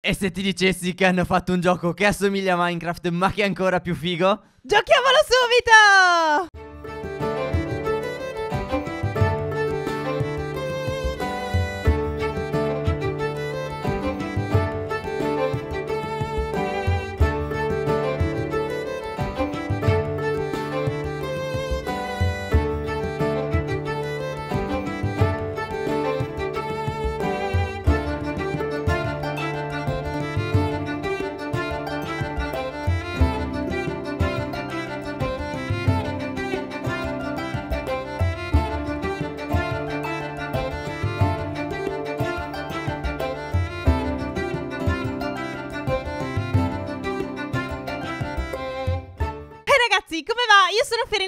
E se ti dicessi che hanno fatto un gioco che assomiglia a Minecraft ma che è ancora più figo? Giochiamolo subito!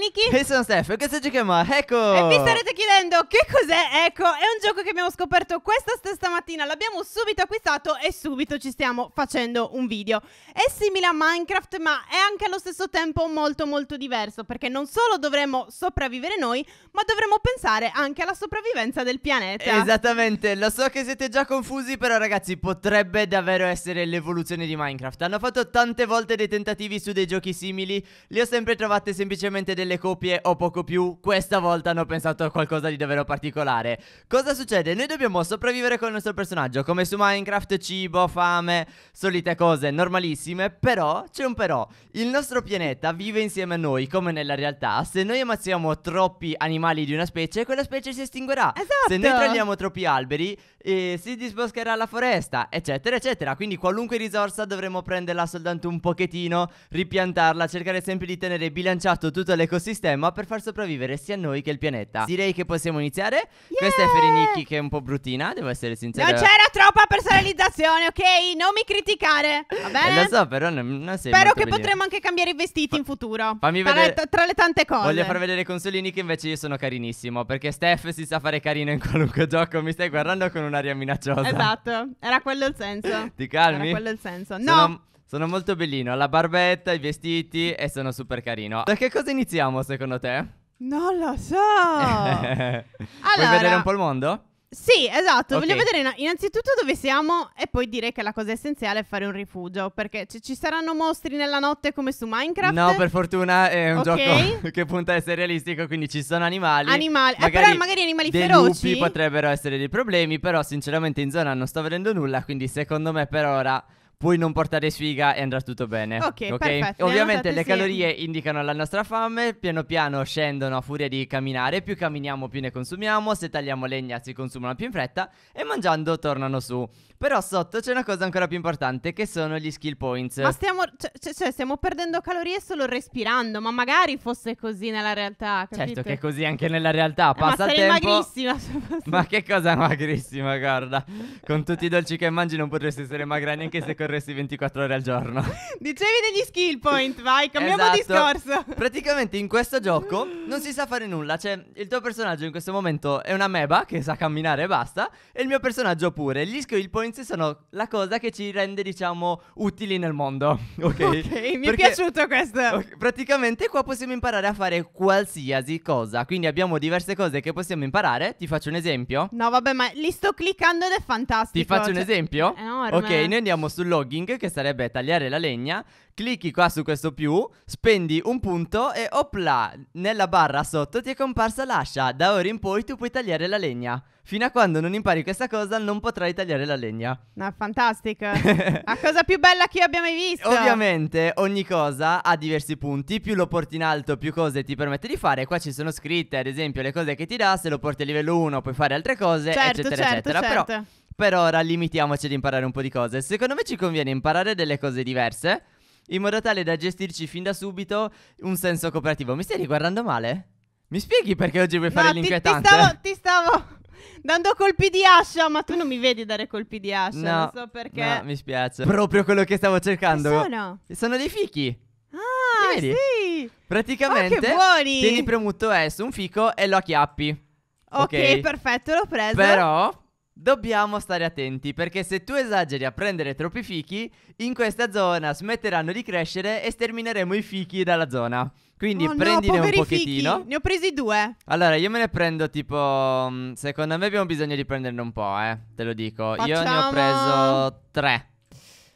Nicky? E sono Steph, questo gioco si chiama Echo E vi starete chiedendo che cos'è Echo? È un gioco che abbiamo scoperto questa stessa mattina, l'abbiamo subito acquistato e subito ci stiamo facendo un video È simile a Minecraft ma è anche allo stesso tempo molto molto diverso Perché non solo dovremo sopravvivere noi, ma dovremo pensare anche alla sopravvivenza del pianeta Esattamente, lo so che siete già confusi però ragazzi potrebbe davvero essere l'evoluzione di Minecraft Hanno fatto tante volte dei tentativi su dei giochi simili, li ho sempre trovate semplicemente delle delle copie o poco più, questa volta hanno pensato a qualcosa di davvero particolare. Cosa succede? Noi dobbiamo sopravvivere con il nostro personaggio, come su Minecraft, cibo, fame, solite cose normalissime, però c'è un però. Il nostro pianeta vive insieme a noi, come nella realtà. Se noi ammazziamo troppi animali di una specie, quella specie si estinguerà. Esatto. Se noi prendiamo esatto. troppi alberi, eh, si disboscherà la foresta, eccetera, eccetera. Quindi qualunque risorsa dovremo prenderla soltanto un pochettino, ripiantarla, cercare sempre di tenere bilanciato tutte le cose ecosistema per far sopravvivere sia noi che il pianeta. Direi che possiamo iniziare. Yeah! Questa è Ferinicchi che è un po' bruttina, devo essere sincera. Non c'era troppa personalizzazione, ok? Non mi criticare. Vabbè. Eh, lo so, però non, non sei Spero che bellissimo. potremo anche cambiare i vestiti Fa- in futuro. Fammi tra vedere. Le tra le tante cose. Voglio far vedere Consolini che invece io sono carinissimo. Perché Steph si sa fare carino in qualunque gioco. Mi stai guardando con un'aria minacciosa. Esatto, era quello il senso. Ti calmi? Era quello il senso. No. Sono sono molto bellino, la barbetta, i vestiti e sono super carino. Da che cosa iniziamo secondo te? Non lo so. allora... Vuoi vedere un po' il mondo? Sì, esatto. Okay. Voglio vedere innanzitutto dove siamo e poi dire che la cosa essenziale è fare un rifugio. Perché ci, ci saranno mostri nella notte come su Minecraft? No, per fortuna è un okay. gioco che punta a essere realistico, quindi ci sono animali. Animali, magari eh, però magari animali dei feroci. lupi potrebbero essere dei problemi, però sinceramente in zona non sto vedendo nulla, quindi secondo me per ora puoi non portare sfiga e andrà tutto bene. Ok, okay? perfetto. Ovviamente le calorie sì. indicano la nostra fame, piano piano scendono a furia di camminare, più camminiamo più ne consumiamo, se tagliamo legna si consumano più in fretta e mangiando tornano su. Però sotto c'è una cosa ancora più importante che sono gli skill points. Ma stiamo, cioè, cioè, cioè stiamo perdendo calorie solo respirando, ma magari fosse così nella realtà. Capite? Certo che è così anche nella realtà, eh, passa ma il tempo. magrissima. ma che cosa magrissima, guarda. Con tutti i dolci che mangi non potresti essere magra neanche se corri corresti 24 ore al giorno. Dicevi degli skill point, vai, cambiamo esatto. discorso. Praticamente in questo gioco non si sa fare nulla, cioè il tuo personaggio in questo momento è una meba che sa camminare e basta, e il mio personaggio pure. Gli skill points sono la cosa che ci rende, diciamo, utili nel mondo. Ok, okay mi Perché, è piaciuto questo. praticamente qua possiamo imparare a fare qualsiasi cosa, quindi abbiamo diverse cose che possiamo imparare, ti faccio un esempio. No, vabbè, ma li sto cliccando ed è fantastico. Ti faccio cioè... un esempio? Enorme. Ok, noi andiamo sull'oggi logging, che sarebbe tagliare la legna, clicchi qua su questo più, spendi un punto e opla, nella barra sotto ti è comparsa l'ascia, da ora in poi tu puoi tagliare la legna. Fino a quando non impari questa cosa non potrai tagliare la legna. No, fantastic. la cosa più bella che io abbia mai visto. Ovviamente ogni cosa ha diversi punti, più lo porti in alto più cose ti permette di fare. Qua ci sono scritte ad esempio le cose che ti dà, se lo porti a livello 1 puoi fare altre cose, certo, eccetera, certo, eccetera. Certo. Però per ora limitiamoci ad imparare un po' di cose. Secondo me ci conviene imparare delle cose diverse in modo tale da gestirci fin da subito un senso cooperativo. Mi stai riguardando male? Mi spieghi perché oggi vuoi no, fare ti, l'inquietante? Ti stavo, ti stavo dando colpi di ascia, ma tu non mi vedi dare colpi di ascia, no, non so perché. No, mi spiace. Proprio quello che stavo cercando. Che sono? Sono dei fichi. Ah, vedi? sì. Praticamente oh, che buoni. tieni premuto S un fico e lo acchiappi. Ok, perfetto, l'ho preso. Però Dobbiamo stare attenti perché se tu esageri a prendere troppi fichi, in questa zona smetteranno di crescere e stermineremo i fichi dalla zona. Quindi oh prendine no, un pochettino. Fichi. Ne ho presi due. Allora, io me ne prendo tipo. Mm, secondo me abbiamo bisogno di prenderne un po', eh. Te lo dico. Facciamo... Io ne ho preso tre.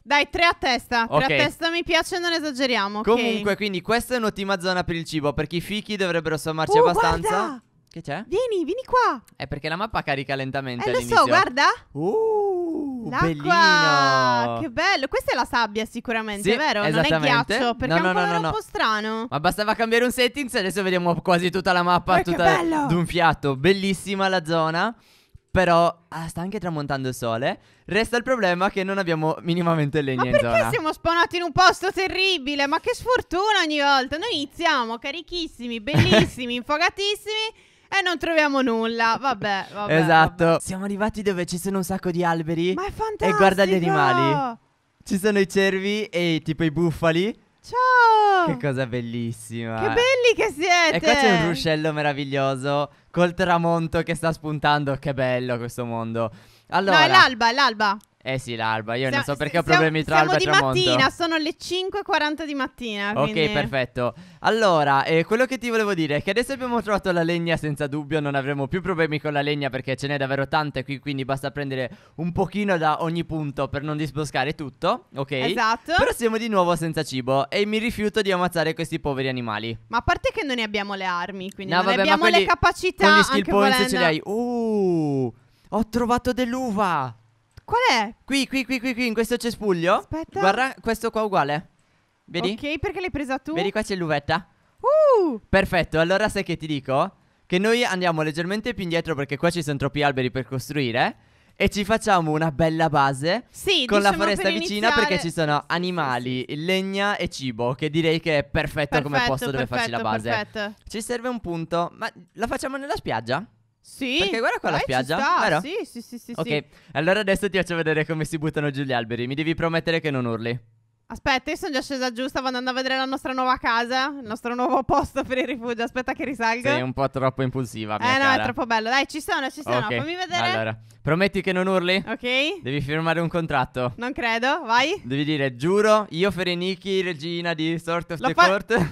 Dai, tre a testa. Tre a testa mi piace, non esageriamo. Okay. Comunque, quindi questa è un'ottima zona per il cibo. Perché i fichi dovrebbero sommarci uh, abbastanza. Guarda! Che c'è? Vieni, vieni qua. È perché la mappa carica lentamente. Eh, lo so, guarda. Uh, L'acqua. Che bello. Questa è la sabbia, sicuramente, sì, vero? Non è ghiaccio. Perché no, no, è un colore no, no, un po' strano. Ma bastava cambiare un settings e adesso vediamo quasi tutta la mappa. Ma eh, tutta d'un fiato. Bellissima la zona. Però ah, sta anche tramontando il sole. Resta il problema che non abbiamo minimamente legna Ma in zona. Ma perché siamo spawnati in un posto terribile? Ma che sfortuna ogni volta. Noi iniziamo carichissimi, bellissimi, infogatissimi. E non troviamo nulla, vabbè, vabbè Esatto vabbè. Siamo arrivati dove ci sono un sacco di alberi Ma è fantastico E guarda gli animali Ci sono i cervi e tipo i bufali Ciao Che cosa bellissima Che belli che siete E qua c'è un ruscello meraviglioso Col tramonto che sta spuntando Che bello questo mondo Allora No è l'alba, è l'alba eh sì, l'alba. Io siamo, non so perché ho problemi tra siamo, e alba e tramonto. Siamo di mattina, sono le 5.40 di mattina. Ok, perfetto. Allora, eh, quello che ti volevo dire è che adesso abbiamo trovato la legna senza dubbio. Non avremo più problemi con la legna perché ce n'è davvero tante qui. Quindi basta prendere un pochino da ogni punto per non disboscare tutto. Ok? Esatto. Però siamo di nuovo senza cibo e mi rifiuto di ammazzare questi poveri animali. Ma a parte che non ne abbiamo le armi, quindi no, non vabbè, abbiamo le capacità. Con gli skill points volendo. ce li hai. Uh, ho trovato dell'uva. Qual è? Qui, qui, qui, qui, qui, in questo cespuglio. Aspetta. Guarda, questo qua uguale. Vedi? Ok, perché l'hai presa tu? Vedi, qua c'è l'uvetta. Uh! Perfetto, allora sai che ti dico? Che noi andiamo leggermente più indietro perché qua ci sono troppi alberi per costruire. E ci facciamo una bella base sì, con diciamo la foresta per vicina iniziare... perché ci sono animali, legna e cibo. Che direi che è perfetto, perfetto come posto dove perfetto, farci la base. Perfetto. Ci serve un punto. Ma la facciamo nella spiaggia? Sì. Perché guarda qua la eh, spiaggia. vero? Sì, sì, sì, sì. Ok, sì. allora adesso ti faccio vedere come si buttano giù gli alberi. Mi devi promettere che non urli. Aspetta, io sono già scesa giù, stavo andando a vedere la nostra nuova casa, il nostro nuovo posto per il rifugio. Aspetta che risalga. Sei un po' troppo impulsiva, mia Eh cara. no, è troppo bello. Dai, ci sono, ci sono. Okay. Fammi vedere. Allora, prometti che non urli? Ok. Devi firmare un contratto. Non credo, vai. Devi dire, giuro, io Fereniki, regina di Sort of L'ho the Court.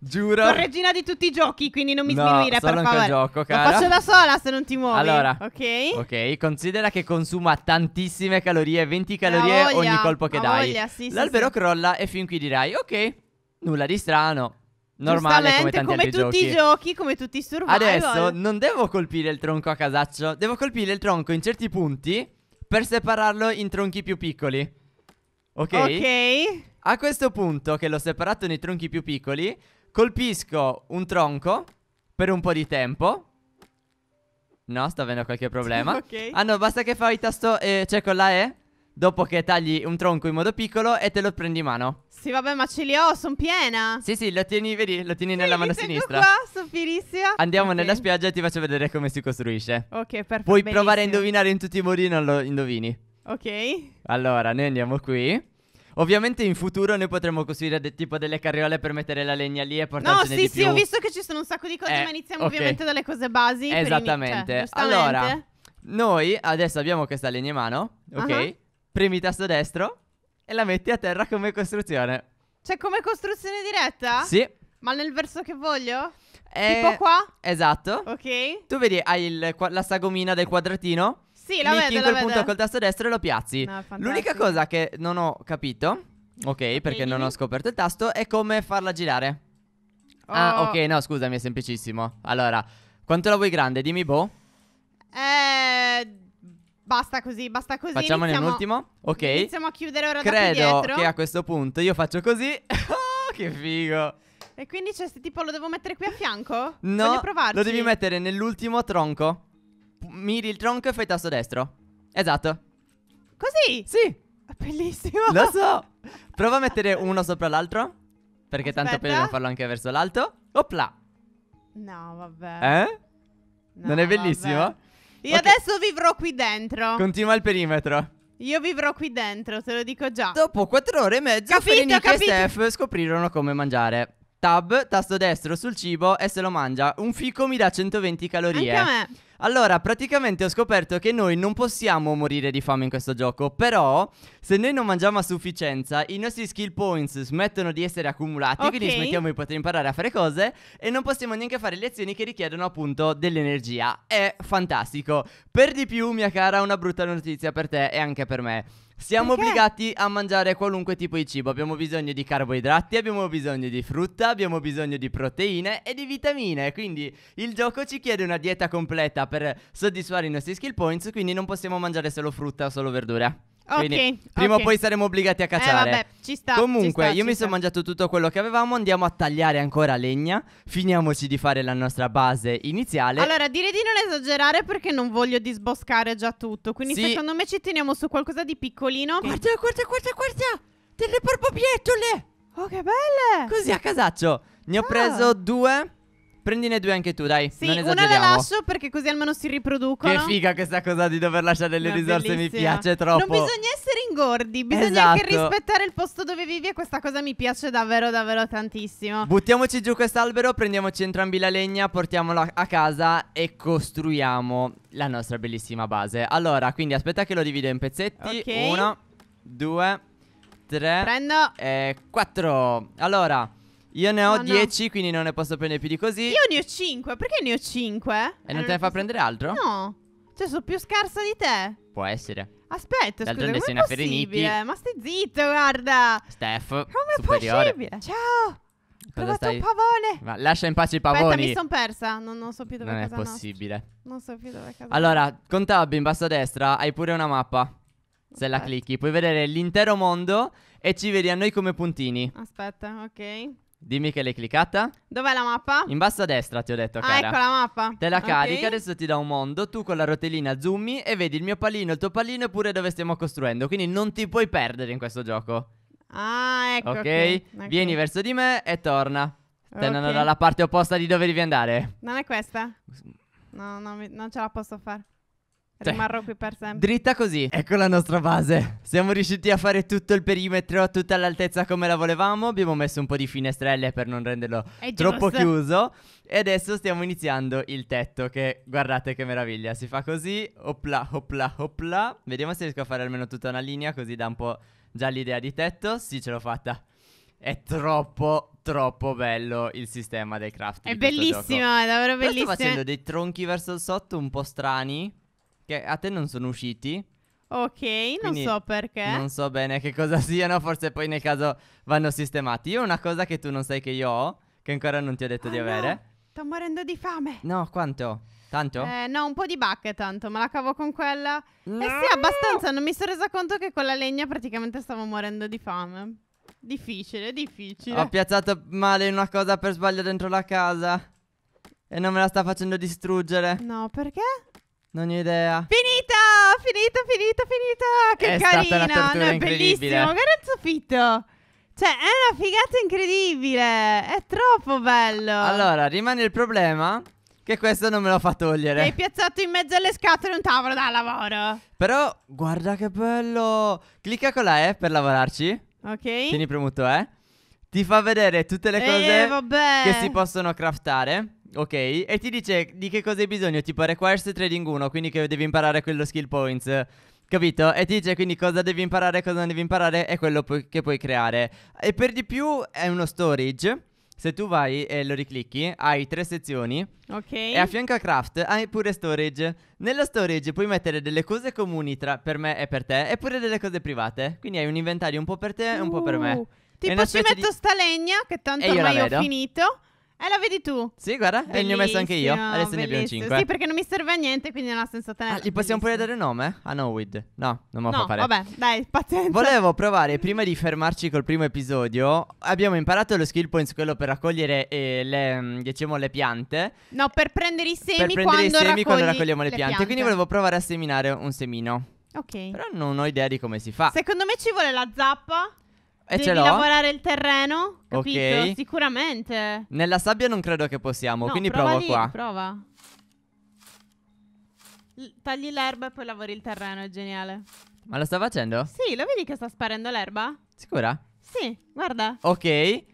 Giuro. Sono regina di tutti i giochi, quindi non mi no, sminuire, per favore. gioco, cara. Lo faccio da sola se non ti muovi. Allora, ok. Ok, considera che consuma tantissime calorie, 20 calorie voglia, ogni colpo che dai. Voglia, sì, L'albero sì, crolla e fin qui dirai, ok, nulla di strano. Normale come tanti come altri tutti giochi. i giochi, come tutti i survival. Adesso non devo colpire il tronco a casaccio, devo colpire il tronco in certi punti per separarlo in tronchi più piccoli. Ok? Ok. A questo punto che l'ho separato nei tronchi più piccoli, Colpisco un tronco per un po' di tempo. No, sta avendo qualche problema. ok. Ah no, basta che fai il tasto, eh, cioè con la E, dopo che tagli un tronco in modo piccolo e te lo prendi in mano. Sì, vabbè, ma ce li ho, sono piena. Sì, sì, lo tieni, vedi, lo tieni sì, nella mano sinistra. qua, sono pienissima. Andiamo okay. nella spiaggia e ti faccio vedere come si costruisce. Ok, perfetto. Puoi benissimo. provare a indovinare in tutti i modi, non lo indovini. Ok. Allora, noi andiamo qui. Ovviamente in futuro noi potremmo costruire de- tipo delle carriole per mettere la legna lì e portarcene No, sì, di sì, più. ho visto che ci sono un sacco di cose, Eh, ma iniziamo ok. ovviamente dalle cose basi. Esattamente. inizi- cioè, allora, noi adesso abbiamo questa legna in mano, ok? Ah, ah. Premi tasto destro e la metti a terra come costruzione. Cioè, come costruzione diretta? Sì. Ma nel verso che voglio? Eh, Tipo qua? Esatto. Ok. Tu vedi, hai il la sagomina del quadratino sì, la vedo, in quel la punto vedo. col tasto destro e lo piazzi. No, L'unica cosa che non ho capito, ok, perché non ho scoperto il tasto, è come farla girare. Ah, oh. Ah, ok, no, scusami, è semplicissimo. Allora, quanto la vuoi grande? Dimmi, boh. Eh... Basta così, basta così. Facciamone iniziamo, un ultimo. Ok. Iniziamo a chiudere ora Credo che a questo punto io faccio così. oh, che figo. E quindi cioè, tipo lo devo mettere qui a fianco? No. Lo devi mettere nell'ultimo tronco miri il tronco e fai tasto destro. Esatto. Così? Sì. Bellissimo. Lo so. Prova a mettere uno sopra l'altro. Perché Aspetta. tanto poi dobbiamo farlo anche verso l'alto. Opla. No, vabbè. Eh? No, non è bellissimo? Vabbè. Io okay. adesso vivrò qui dentro. Continua il perimetro. Io vivrò qui dentro, te lo dico già. Dopo quattro ore e mezzo, Capito, e Steph scoprirono come mangiare. Tab, tasto destro sul cibo e se lo mangia. Un fico mi dà 120 calorie. Anche a me. Allora, praticamente ho scoperto che noi non possiamo morire di fame in questo gioco, però se noi non mangiamo a sufficienza, i nostri skill points smettono di essere accumulati, okay. quindi smettiamo di poter imparare a fare cose e non possiamo neanche fare le azioni che richiedono appunto dell'energia. È fantastico. Per di più, mia cara, una brutta notizia per te e anche per me. Siamo Perché? obbligati a mangiare qualunque tipo di cibo. Abbiamo bisogno di carboidrati, abbiamo bisogno di frutta, abbiamo bisogno di proteine e di vitamine. Quindi il gioco ci chiede una dieta completa quantità per soddisfare i nostri skill points, quindi non possiamo mangiare solo frutta o solo verdura. Quindi okay, prima okay. o poi saremo obbligati a eh, cacciare. Eh, vabbè, ci sta. Comunque, ci sta, io mi sono mangiato tutto quello che avevamo. Andiamo a tagliare ancora legna. Finiamoci di fare la nostra base iniziale. Allora, direi di non esagerare perché non voglio disboscare già tutto. Quindi, sì. secondo me, ci teniamo su qualcosa di piccolino. Guarda, guarda, guarda, guarda. Delle porpopietole. Oh, che belle. Così a casaccio. Ne ho ah. preso due. Prendine due anche tu, dai. Sì, non una la lascio perché così almeno si riproducono. Che figa questa cosa di dover lasciare le no, risorse, bellissima. mi piace troppo. Non bisogna essere ingordi, bisogna esatto. anche rispettare il posto dove vivi e questa cosa mi piace davvero davvero tantissimo. Buttiamoci giù quest'albero, prendiamoci entrambi la legna, portiamola a casa e costruiamo la nostra bellissima base. Allora, quindi aspetta che lo divido in pezzetti. Okay. Uno, due, tre Prendo. e quattro. Allora... Io ne ho 10, no. quindi non ne posso prendere più di così. Io ne ho 5, perché ne ho 5? E eh, non te ne fa prendere altro? No. Cioè, sono più scarsa di te. Può essere. Aspetta, D'altronde scusa, com'è possibile? Ma stai zitto, guarda. Steph, Com'è possibile? Ciao. Cosa stai? un pavone. Ma lascia in pace i pavoni. Aspetta, mi sono persa. Non, non, so più dove non è possibile. Nostra. Non so più dove è casa. Allora, con tab in basso a destra hai pure una mappa. Aspetta. Se la clicchi, puoi vedere l'intero mondo e ci vedi a noi come puntini. Aspetta, ok. Dimmi che l'hai cliccata. Dov'è la mappa? In basso a destra ti ho detto, ah, cara. ecco la mappa. Te la okay. carica, adesso ti dà un mondo. Tu con la rotellina zoomi e vedi il mio pallino, il tuo pallino e pure dove stiamo costruendo. Quindi non ti puoi perdere in questo gioco. Ah, ecco. Ok? okay. okay. Vieni verso di me e torna. Te non dalla parte opposta di dove devi andare. Non è questa? No, no, non ce la posso fare. Cioè, Rimarrò qui per sempre. Dritta così. Ecco la nostra base. Siamo riusciti a fare tutto il perimetro, tutta l'altezza come la volevamo. Abbiamo messo un po' di finestrelle per non renderlo troppo chiuso. E adesso stiamo iniziando il tetto che guardate che meraviglia. Si fa così, opla, opla, opla. Vediamo se riesco a fare almeno tutta una linea così dà un po' già l'idea di tetto. Sì, ce l'ho fatta. È troppo, troppo bello il sistema del crafting. È bellissimo, è davvero bellissimo. Sto facendo dei tronchi verso il sotto un po' strani che a te non sono usciti. Ok, non so perché. Non so bene che cosa siano, forse poi nel caso vanno sistemati. Io ho una cosa che tu non sai che io ho, che ancora non ti ho detto oh di no, avere. Sto morendo di fame. No, quanto? Tanto? Eh, no, un po' di bacche tanto, ma la cavo con quella. No! Eh sì, abbastanza, non mi sono resa conto che con la legna praticamente stavo morendo di fame. Difficile, difficile. Ho piazzato male una cosa per sbaglio dentro la casa. E non me la sta facendo distruggere. No, perché? Non ho idea. Finita, finita, finita, finita. Che è carina, no, è bellissimo. Guarda il soffitto. Cioè, è una figata incredibile. È troppo bello. Allora, rimane il problema che questo non me lo fa togliere. hai piazzato in mezzo alle scatole un tavolo da lavoro. Però, guarda che bello. Clicca con la E per lavorarci. Ok. Tieni premuto E. Eh? Ti fa vedere tutte le eh, cose eh, che si possono craftare. Ok, e ti dice di che cosa hai bisogno, tipo requires trading 1, quindi che devi imparare quello skill points. Capito? E ti dice quindi cosa devi imparare cosa non devi imparare e quello pu- che puoi creare. E per di più è uno storage. Se tu vai e lo riclicchi, hai tre sezioni. Ok. E a fianco a craft hai pure storage. Nello storage puoi mettere delle cose comuni tra per me e per te, e pure delle cose private. Quindi hai un inventario un po' per te e un po' per me. Uh, tipo ci metto di- sta legna, che tanto io ormai ho finito. Eh, la vedi tu? Sì, guarda, bellissimo, e ne ho messo anche io. Adesso ne abbiamo 5. Sì, perché non mi serve a niente, quindi non ha senso tenere. Ah, gli possiamo pure dare nome? Ah, no, Weed. No, non me lo no, fare. Vabbè, dai, pazienza. Volevo provare, prima di fermarci col primo episodio, abbiamo imparato lo skill points, quello per raccogliere eh, le, mm, diciamo, le piante. No, per prendere i semi, per prendere i semi quando raccogliamo le, le piante. piante. Quindi volevo provare a seminare un semino. Ok. Però non ho idea di come si fa. Secondo me ci vuole la zappa. E Devi ce l'ho. lavorare il terreno, capito? Ok. Sicuramente. Nella sabbia non credo che possiamo, No, quindi prova provo lì, qua. Prova. L- tagli l'erba e poi lavori il terreno, è geniale. Ma lo sta facendo? Sì, lo vedi che sta sparendo l'erba? Sicura? Sì, guarda. Ok. E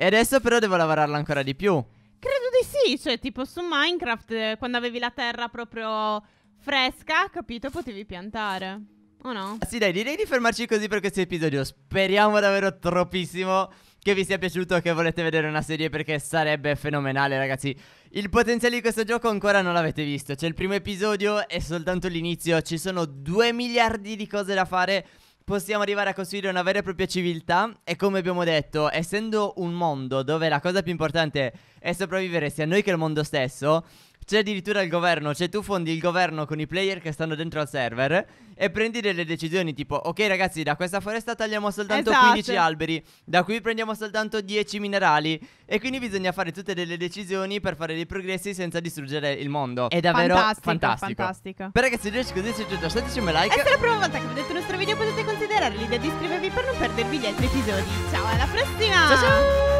adesso però devo lavorarla ancora di più. Credo di sì, cioè tipo su Minecraft eh, quando avevi la terra proprio fresca, capito, potevi piantare. O no? Sì, dai, direi di fermarci così per questo episodio. Speriamo davvero troppissimo che vi sia piaciuto, e che volete vedere una serie perché sarebbe fenomenale, ragazzi. Il potenziale di questo gioco ancora non l'avete visto. C'è il primo episodio, è soltanto l'inizio. Ci sono 2 miliardi di cose da fare. Possiamo arrivare a costruire una vera e propria civiltà e come abbiamo detto, essendo un mondo dove la cosa più importante è sopravvivere sia noi che il mondo stesso, c'è addirittura il governo, cioè tu fondi il governo con i player che stanno dentro al server e prendi delle decisioni tipo ok ragazzi da questa foresta tagliamo soltanto esatto. 15 alberi, da qui prendiamo soltanto 10 minerali e quindi bisogna fare tutte delle decisioni per fare dei progressi senza distruggere il mondo. È davvero fantastico. fantastico. fantastico. Per ragazzi, se così se giunto, lasciatecemi un like. E se è la prima volta che vedete il nostro video potete considerare l'idea di iscrivervi per non perdervi gli altri episodi. Ciao, alla prossima! Ciao ciao!